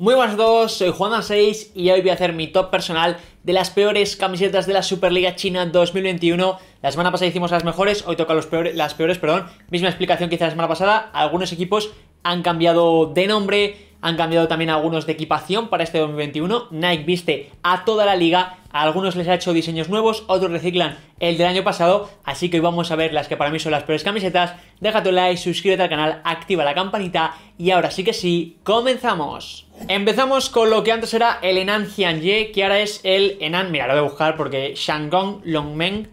Muy buenas a todos, soy Juan6 y hoy voy a hacer mi top personal de las peores camisetas de la Superliga China 2021. La semana pasada hicimos las mejores, hoy toca los peores, las peores, perdón. Misma explicación que hice la semana pasada, algunos equipos han cambiado de nombre, han cambiado también algunos de equipación para este 2021. Nike viste a toda la liga, algunos les ha hecho diseños nuevos, otros reciclan el del año pasado, así que hoy vamos a ver las que para mí son las peores camisetas. Déjate tu like, suscríbete al canal, activa la campanita y ahora sí que sí, comenzamos. Empezamos con lo que antes era el Enan Xianye, que ahora es el Enan, mira, lo voy a buscar porque Shangong Longmeng,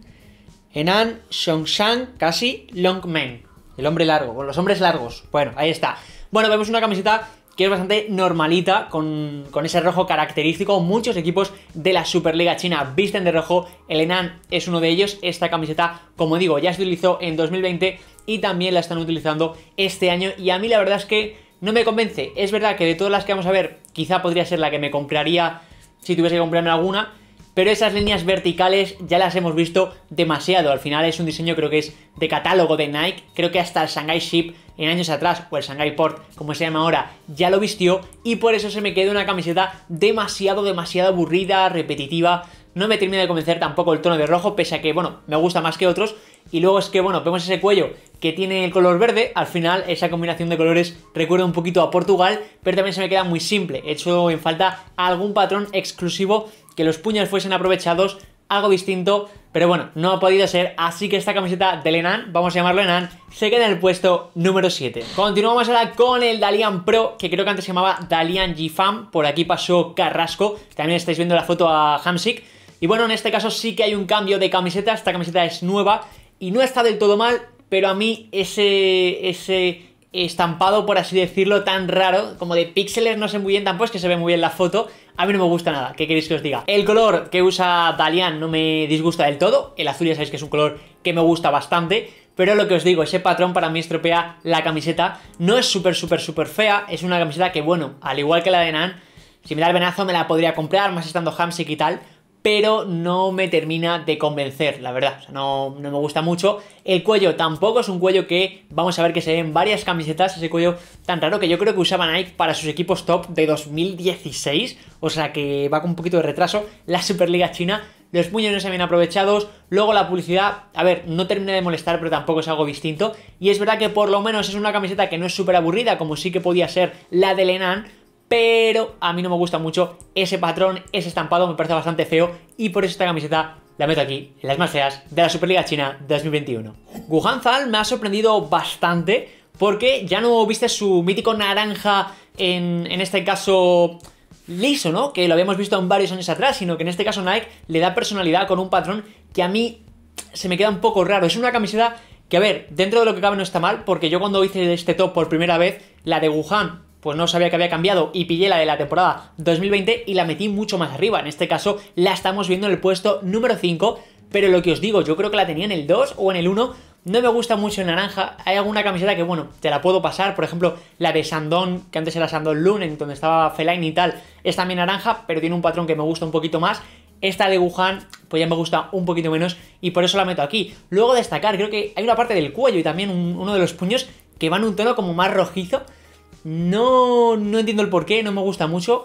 Enan Shongshan, casi Longmeng, el hombre largo, con los hombres largos. Bueno, ahí está. Bueno, vemos una camiseta que es bastante normalita con, ese rojo característico. Muchos equipos de la Superliga China visten de rojo. El Enan es uno de ellos. Esta camiseta, como digo, ya se utilizó en 2020 y también la están utilizando este año. Y a mí la verdad es que no me convence. Es verdad que de todas las que vamos a ver, quizá podría ser la que me compraría si tuviese que comprarme alguna pero esas líneas verticales ya las hemos visto demasiado. Al final es un diseño creo que es de catálogo de Nike, creo que hasta el Shanghai Ship en años atrás, o el Shanghai Port, como se llama ahora, ya lo vistió y por eso se me quedó una camiseta demasiado, demasiado aburrida, repetitiva. No me termina de convencer tampoco el tono de rojo, pese a que, bueno, me gusta más que otros. Y luego es que, bueno, vemos ese cuello que tiene el color verde. Al final, esa combinación de colores recuerda un poquito a Portugal, pero también se me queda muy simple. He hecho en falta algún patrón exclusivo que los puños fuesen aprovechados, algo distinto, pero bueno, no ha podido ser, así que esta camiseta del Enan, vamos a llamarlo Enan, se queda en el puesto número 7. Continuamos ahora con el Dalian Pro, que creo que antes se llamaba Dalian g por aquí pasó Carrasco, también estáis viendo la foto a Hamsik, y bueno, en este caso sí que hay un cambio de camiseta, esta camiseta es nueva y no está del todo mal, pero a mí ese, ese estampado, por así decirlo, tan raro, como de píxeles, no sé muy bien tampoco, es que se ve muy bien la foto. A mí no me gusta nada, ¿qué queréis que os diga? El color que usa Dalian no me disgusta del todo, el azul ya sabéis que es un color que me gusta bastante, pero lo que os digo, ese patrón para mí estropea la camiseta, no es súper, súper, súper fea, es una camiseta que, bueno, al igual que la de Nan, si me da el venazo me la podría comprar, más estando Hamsik y tal, pero no me termina de convencer, la verdad. O sea, no, me gusta mucho. El cuello tampoco es un cuello que vamos a ver que se ve en varias camisetas, ese cuello tan raro que yo creo que usaba Nike para sus equipos top de 2016, o sea que va con un poquito de retraso. La Superliga China, los puños no se ven aprovechados, luego la publicidad, a ver, no termina de molestar, pero tampoco es algo distinto. Y es verdad que por lo menos es una camiseta que no es súper aburrida, como sí que podía ser la de Lenan, pero a mí no me gusta mucho ese patrón, ese estampado, me parece bastante feo y por eso esta camiseta la meto aquí, las más feas de la Superliga China 2021. Wuhan Zal me ha sorprendido bastante porque ya no viste su mítico naranja en, en este caso liso, ¿no? Que lo habíamos visto en varios años atrás, sino que en este caso Nike le da personalidad con un patrón que a mí se me queda un poco raro. Es una camiseta que, a ver, dentro de lo que cabe no está mal, porque yo cuando hice este top por primera vez, la de Wuhan pues no sabía que había cambiado y pillé la de la temporada 2020 y la metí mucho más arriba. En este caso la estamos viendo en el puesto número 5, pero lo que os digo, yo creo que la tenía en el 2 o en el 1. No me gusta mucho en naranja, hay alguna camiseta que, bueno, te la puedo pasar, por ejemplo, la de Sandón, que antes era Sandón Lunen, donde estaba Feline y tal, es también naranja, pero tiene un patrón que me gusta un poquito más, esta de Wuhan, pues ya me gusta un poquito menos y por eso la meto aquí. Luego destacar, creo que hay una parte del cuello y también uno de los puños que van un tono como más rojizo, no, no entiendo el porqué, no me gusta mucho.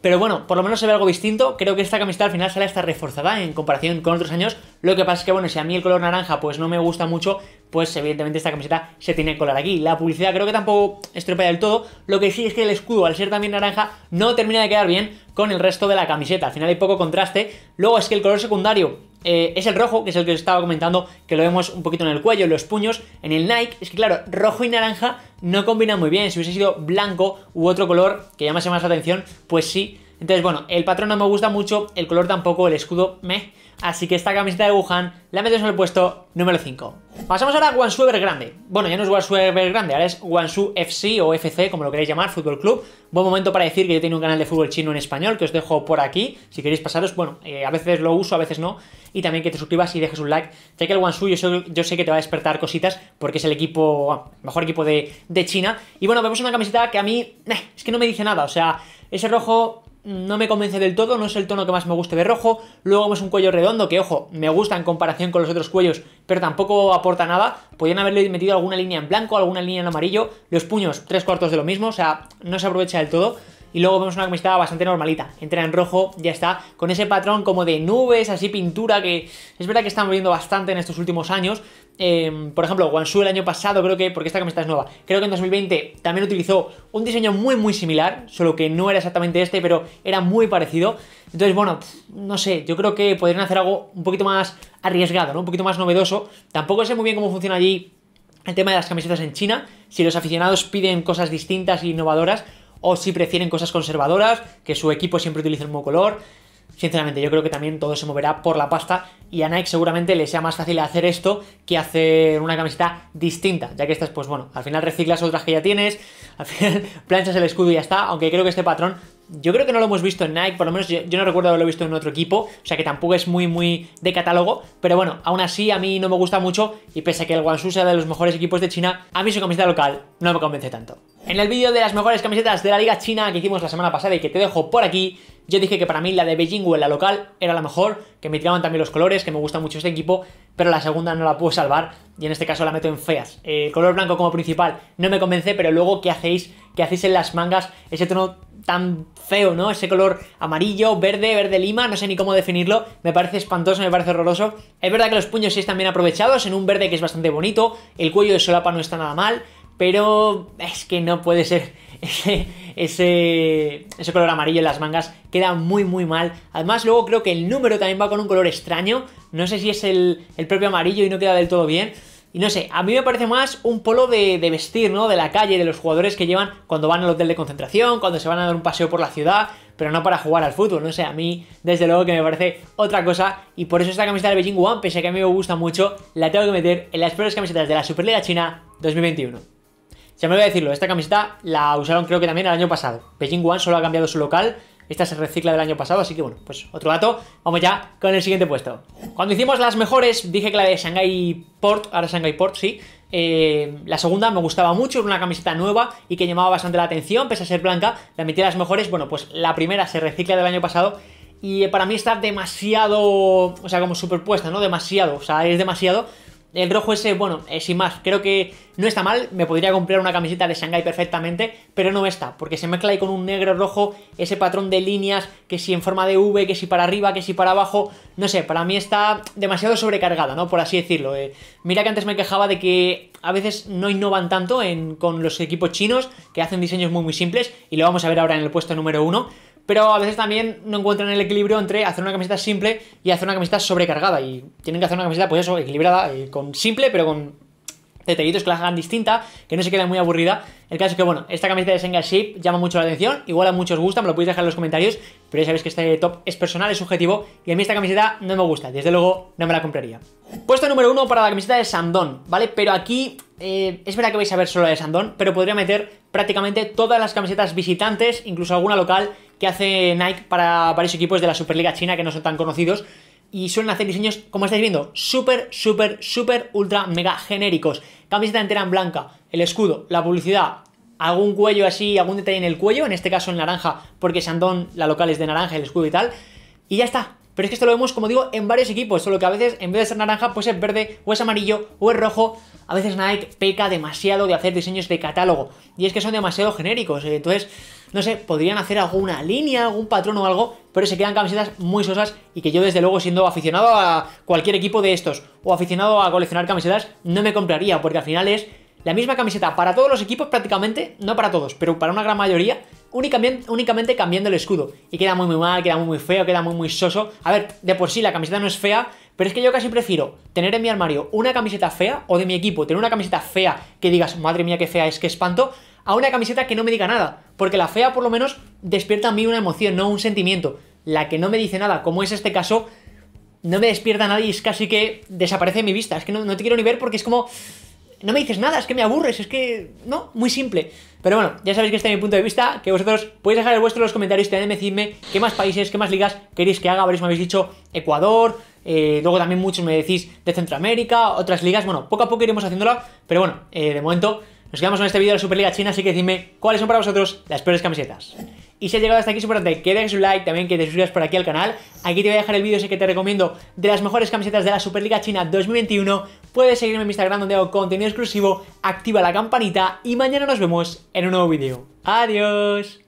Pero bueno, por lo menos se ve algo distinto. Creo que esta camiseta al final sale hasta reforzada en comparación con otros años. Lo que pasa es que, bueno, si a mí el color naranja pues no me gusta mucho, pues evidentemente esta camiseta se tiene que colar aquí. La publicidad creo que tampoco estropea del todo. Lo que sí es que el escudo, al ser también naranja, no termina de quedar bien con el resto de la camiseta. Al final hay poco contraste. Luego es que el color secundario eh, es el rojo, que es el que os estaba comentando, que lo vemos un poquito en el cuello, en los puños, en el Nike. Es que claro, rojo y naranja no combinan muy bien. Si hubiese sido blanco u otro color que llamase más la atención, pues sí entonces, bueno, el patrón no me gusta mucho, el color tampoco, el escudo, meh. Así que esta camiseta de Wuhan la metes en el puesto número 5. Pasamos ahora a Guangzhou Evergrande. Bueno, ya no es Guangzhou Evergrande, ahora es Guangzhou FC o FC, como lo queréis llamar, Fútbol Club. Buen momento para decir que yo tengo un canal de fútbol chino en español que os dejo por aquí. Si queréis pasaros, bueno, eh, a veces lo uso, a veces no. Y también que te suscribas y dejes un like. Ya que el Guangzhou yo, sé, que te va a despertar cositas porque es el equipo, ah, mejor equipo de, China. Y bueno, vemos una camiseta que a mí, es que no me dice nada. O sea, ese rojo no me convence del todo, no es el tono que más me guste de rojo. Luego es un cuello redondo que, ojo, me gusta en comparación con los otros cuellos, pero tampoco aporta nada. Podrían haberle metido alguna línea en blanco, alguna línea en amarillo. Los puños, tres cuartos de lo mismo, o sea, no se aprovecha del todo y luego vemos una camiseta bastante normalita, entra en rojo, ya está, con ese patrón como de nubes, así pintura, que es verdad que están viendo bastante en estos últimos años, em, por ejemplo, Guangzhou el año pasado, creo que, porque esta camiseta es nueva, creo que en 2020 también utilizó un diseño muy muy similar, solo que no era exactamente este, pero era muy parecido, entonces bueno, no sé, yo creo que podrían hacer algo un poquito más arriesgado, Un poquito más novedoso, tampoco sé muy bien cómo funciona allí el tema de las camisetas en China, si los aficionados piden cosas distintas e innovadoras, o si prefieren cosas conservadoras, que su equipo siempre utilice el mismo color. Sinceramente, yo creo que también todo se moverá por la pasta y a Nike seguramente le sea más fácil hacer esto que hacer una camiseta distinta, ya que estas, pues bueno, al final reciclas otras que ya tienes, al final planchas el escudo y ya está, aunque creo que este patrón yo creo que no lo hemos visto en Nike, por lo menos yo, no recuerdo haberlo visto en otro equipo, o sea que tampoco es muy, muy de catálogo, pero bueno, aún así a mí no me gusta mucho y pese a que el Guangzhou sea de los mejores equipos de China, a mí su camiseta local no me convence tanto. En el vídeo de las mejores camisetas de la liga china que hicimos la semana pasada y que te dejo por aquí, yo dije que para mí la de Beijing o la local era la mejor, que me tiraban también los colores, que me gusta mucho este equipo, pero la segunda no la puedo salvar y en este caso la meto en feas. El color blanco como principal no me convence, pero luego ¿qué hacéis? ¿Qué hacéis en las mangas? Ese tono tan feo, ¿no? Ese color amarillo, verde, verde lima, no sé ni cómo definirlo, me parece espantoso, me parece horroroso. Es verdad que los puños sí están bien aprovechados en un verde que es bastante bonito, el cuello de solapa no está nada mal, pero es que no puede ser ese, ese, color amarillo en las mangas queda muy muy mal. Además luego creo que el número también va con un color extraño, no sé si es el, propio amarillo y no queda del todo bien. Y no sé, a mí me parece más un polo de, de, vestir, ¿no? De la calle, de los jugadores que llevan cuando van al hotel de concentración, cuando se van a dar un paseo por la ciudad, pero no para jugar al fútbol, no sé, a mí desde luego que me parece otra cosa y por eso esta camiseta de Beijing One, pese a que a mí me gusta mucho, la tengo que meter en las peores camisetas de la Superliga China 2021. Ya me voy a decirlo, esta camiseta la usaron creo que también el año pasado. Beijing One solo ha cambiado su local, esta se recicla del año pasado, así que bueno, pues otro dato. Vamos ya con el siguiente puesto. Cuando hicimos las mejores, dije que la de Shanghai Port, ahora Shanghai Port, sí. Eh, la segunda me gustaba mucho, era una camiseta nueva y que llamaba bastante la atención, pese a ser blanca, la metí a las mejores. Bueno, pues la primera se recicla del año pasado y para mí está demasiado, o sea, como superpuesta, ¿no? Demasiado, o sea, es demasiado el rojo ese, bueno, eh, sin más, creo que no está mal, me podría comprar una camiseta de Shanghai perfectamente, pero no está, porque se mezcla ahí con un negro rojo ese patrón de líneas, que si en forma de V, que si para arriba, que si para abajo, no sé, para mí está demasiado sobrecargada, ¿no? Por así decirlo. Eh. Mira que antes me quejaba de que a veces no innovan tanto con los equipos chinos, que hacen diseños muy muy simples, y lo vamos a ver ahora en el puesto número uno pero a veces también no encuentran el equilibrio entre hacer una camiseta simple y hacer una camiseta sobrecargada. Y tienen que hacer una camiseta, pues eso, equilibrada, eh, con simple, pero con detallitos que la hagan distinta, que no se quede muy aburrida. El caso es que, bueno, esta camiseta de Senga llama mucho la atención, igual a muchos gusta, me lo podéis dejar en los comentarios, pero ya sabéis que este top es personal, es subjetivo, y a mí esta camiseta no me gusta, desde luego no me la compraría. Puesto número uno para la camiseta de Sandón, ¿vale? Pero aquí eh, es verdad que vais a ver solo la de Sandón, pero podría meter prácticamente todas las camisetas visitantes, incluso alguna local que hace Nike para varios equipos de la Superliga China que no son tan conocidos. Y suelen hacer diseños, como estáis viendo, súper, súper, súper, ultra, mega genéricos. Camiseta entera en blanca, el escudo, la publicidad, algún cuello así, algún detalle en el cuello, en este caso en naranja, porque Sandón, la local es de naranja, el escudo y tal. Y ya está, pero es que esto lo vemos, como digo, en varios equipos, solo que a veces en vez de ser naranja, pues es verde, o es amarillo, o es rojo a veces Nike peca demasiado de hacer diseños de catálogo. Y es que son demasiado genéricos. Eh, entonces, no sé, podrían hacer alguna línea, algún patrón o algo, pero se quedan camisetas muy sosas y que yo desde luego siendo aficionado a cualquier equipo de estos o aficionado a coleccionar camisetas, no me compraría, porque al final es la misma camiseta para todos los equipos prácticamente, no para todos, pero para una gran mayoría, únicamente, cambiando el escudo. Y queda muy, muy mal, queda muy, muy feo, queda muy, muy soso. A ver, de por sí la camiseta no es fea, pero es que yo casi prefiero tener en mi armario una camiseta fea o de mi equipo, tener una camiseta fea que digas, madre mía, qué fea es, que espanto, a una camiseta que no me diga nada. Porque la fea por lo menos despierta a mí una emoción, no un sentimiento. La que no me dice nada, como es este caso, no me despierta nadie y es casi que desaparece de mi vista. Es que no, no te quiero ni ver porque es como no me dices nada, es que me aburres, es que. No, muy simple. Pero bueno, ya sabéis que este es mi punto de vista, que vosotros podéis dejar vuestros en los comentarios y decidme qué más países, qué más ligas queréis que haga. Varios me habéis dicho Ecuador, eh, luego también muchos me decís de Centroamérica, otras ligas. Bueno, poco a poco iremos haciéndola, pero bueno, eh, de momento nos quedamos con este vídeo de la Superliga China, así que decidme cuáles son para vosotros las peores camisetas. Y si has llegado hasta aquí, es importante que dejes un like, también que te suscribas por aquí al canal. Aquí te voy a dejar el vídeo ese que te recomiendo de las mejores camisetas de la Superliga China 2021. Puedes seguirme en Instagram donde hago contenido exclusivo, activa la campanita y mañana nos vemos en un nuevo vídeo. ¡Adiós!